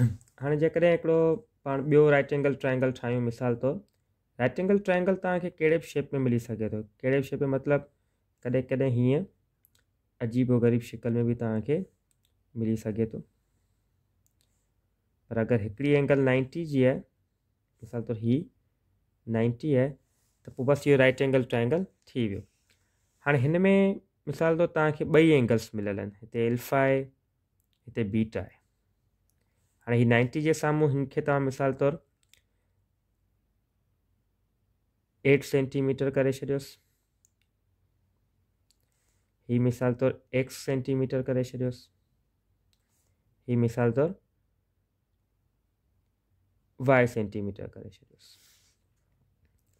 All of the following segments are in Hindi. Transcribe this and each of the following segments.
हाँ जेकॾहिं हिकिड़ो पाण ॿियो राइट एंगल ट्राइंगल ठाहियूं मिसाल तौर राइट एंगल ट्राइंगल तव्हांखे कहिड़े शेप में मिली सघे थो कहिड़े बि शेप में मतलब कॾहिं कॾहिं हीअं अजीब ग़रीब शिकल में भी तव्हांखे मिली सघे थो पर अगर एकड़ी एंगल नाइंटी जी है मिसाल तौर ही नाइंटी है त पोइ बसि राइट एंगल ट्राइंगल थी वो हाँ हिन मिसाल तौर तई एंगल्स मिलल आहिनि एल्फा आहे हिते बीटा आहे हाँ हि नाइंटी जे सामू हिन खे तो मिसाल तौर एट सेंटीमीटर करे छोस हि मिसाल तौर एक्स सेंटीमीटर करे छोस हि मिसाल तौर वाय सेंटीमीटर करे छोस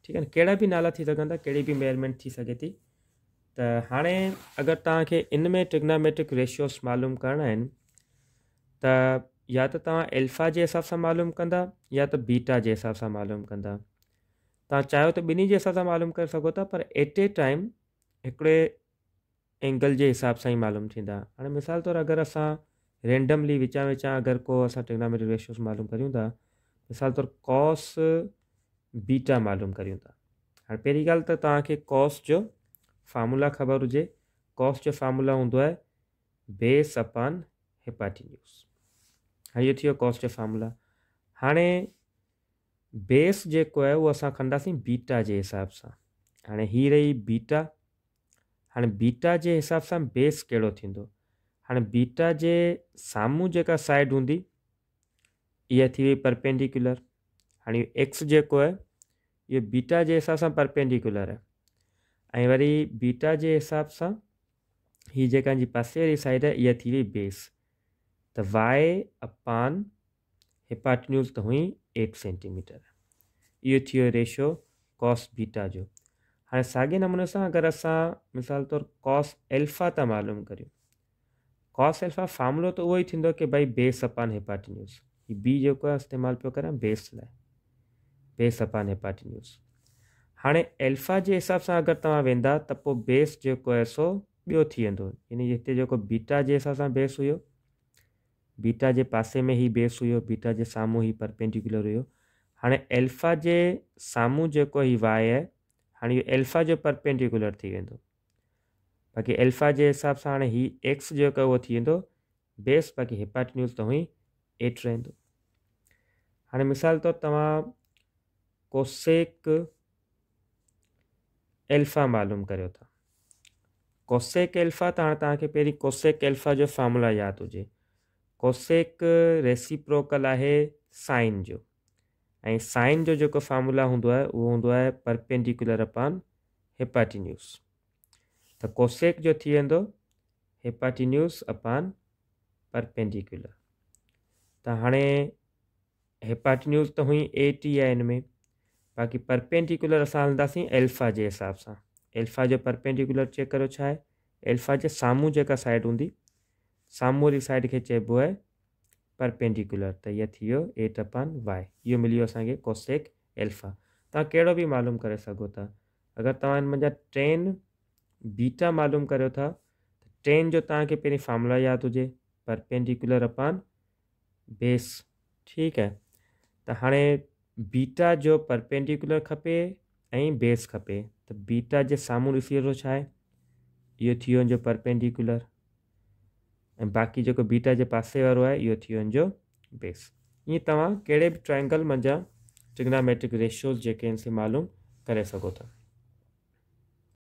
ठीक है कड़ा भी नाला थी कड़ी भी मेयरमेंट थी सके थी तो हाँ अगर तक इनमें ट्रिग्नामेट्रिक रेशियोस मालूम करना है, या त तव्हां एल्फा जे हिसाब सां मालूम कंदा या त बीटा जे हिसाब सां मालूम कंदा तव्हां चाहियो त ॿिन्ही जे हिसाब सां मालूम करे सघो था पर एट ए टाइम हिकिड़े एंगल जे हिसाब सां ई मालूम थींदा हाणे मिसाल तौर अगरि असां रेंडमली विचां विचां अगरि को असां टेगनामेट्रिक रेशियोस मालूम करियूं था मिसाल तौर कॉस बीटा मालूम करियूं था हाणे पहिरीं ॻाल्हि त तव्हांखे कॉस जो फार्मूला ख़बर हुजे कॉस जो फार्मूला हूंदो आहे बेस अपॉन हिपाटी हाँ थी वियो कॉस्ट जो फॉर्मूला हाणे बेस जो है वो अस कंदासीं बीटा के हिसाब से हाँ हि रही बीटा हाँ बीटा के हिसाब से बेस कड़ो थींदो हाँ बीटा के साम्हूं जेका साइड हूंदी इहा थी वई परपेंडिकुलर हाणे एक्स जो है ये बीटा के हिसाब से परपेंडिकुलर है ऐं वरी बीटा के हिसाब से हि जी पासे वारी साइड है ये थी वई बेस तो वाई अपान हिपाटन्यूज तो हुई एट सेंटीमीटर यो थ रेशो कॉस बीटा जो हाँ सागे नमूने से अगर अस मिसाल तौर कॉस एल्फा तो मालूम करूँ कॉस एल्फा फार्मूलो तो वही ही कि भाई बेस अपान हिपाटन्यूज ये बी जो इस्तेमाल पे करें बेस लाइ बेस अपान हिपाटन्यूज हाँ एल्फा के हिसाब से अगर तुम वेंदा तो बेस जो है सो बो थी वो यानी इतने जो बीटा के हिसाब से बेस हुए बीटा जे पासे में ही बेस हुयो बीटा जे साम्हूं ही परपेंडिकुलर हुयो हाँ एल्फा जे साम्हूं जो ही वाए है हाँ ये एल्फा जो परपेंडिकुलर थी वो बाक़ी एल्फा जे हिसाब से हाँ ही एक्स जो उहो थी वेंदो बेस बाक़ी हिपाटन्यूज़ तो ही एट रहंदो हाँ मिसाल तौर तव्हां कोसेक एल्फा मालूम करियो था कोसेक एल्फा तो हाँ तक पहिरीं कोसेक एल्फा जो फॉर्मूला यादि हुजे कोसेक रेसिप्रोकल है साइन जो साइन जो जो फॉर्मूला हूंदो आहे उहो परपेंडिकुलर अपान हेपाटिन्यूस तो कोसेक जो थी वेंदो हेपाटिन्यूस अपान परपेंडिकुलर त हाँ हेपाटिन्यूस तो हुई एटी आहे है इनमें बाक़ी परपेंडिकुलर अस हल्दी एल्फ़ा के हिसाब से एल्फ़ा जो परपेंडिकुलर चेक करो छा आहे एल्फ़ा के सामू जी साइड हूंदी सामूलिक साइड के चइबो है परपेंडिकुलर त इहा थी एट अपान वाए इहो मिली वियो कोसेक एल्फा तव्हां कहिड़ो बि मालूम कर सघो था अगरि तव्हां मुंहिंजा टेन बीटा मालूम करियो था त टेन जो तव्हांखे पहिरीं फार्मूला यादि हुजे परपेंडिकुलर अपान बेस ठीक है त हाणे बीटा जो परपेंडिकुलर खपे बेस खपे तो बीटा जे साम्हूं ॾिसी वठो छा थी जो परपेंडिकुलर અને બાકી જો કો બીટા જે પાસ સે વારો આય યો થિયોં જો બેસ ઈ તમ કેડે ભી ટ્રાયેંગલ મજા ટિગનોમેટ્રિક રેશિયોઝ જે કેન સે માલુમ કરે સગો થા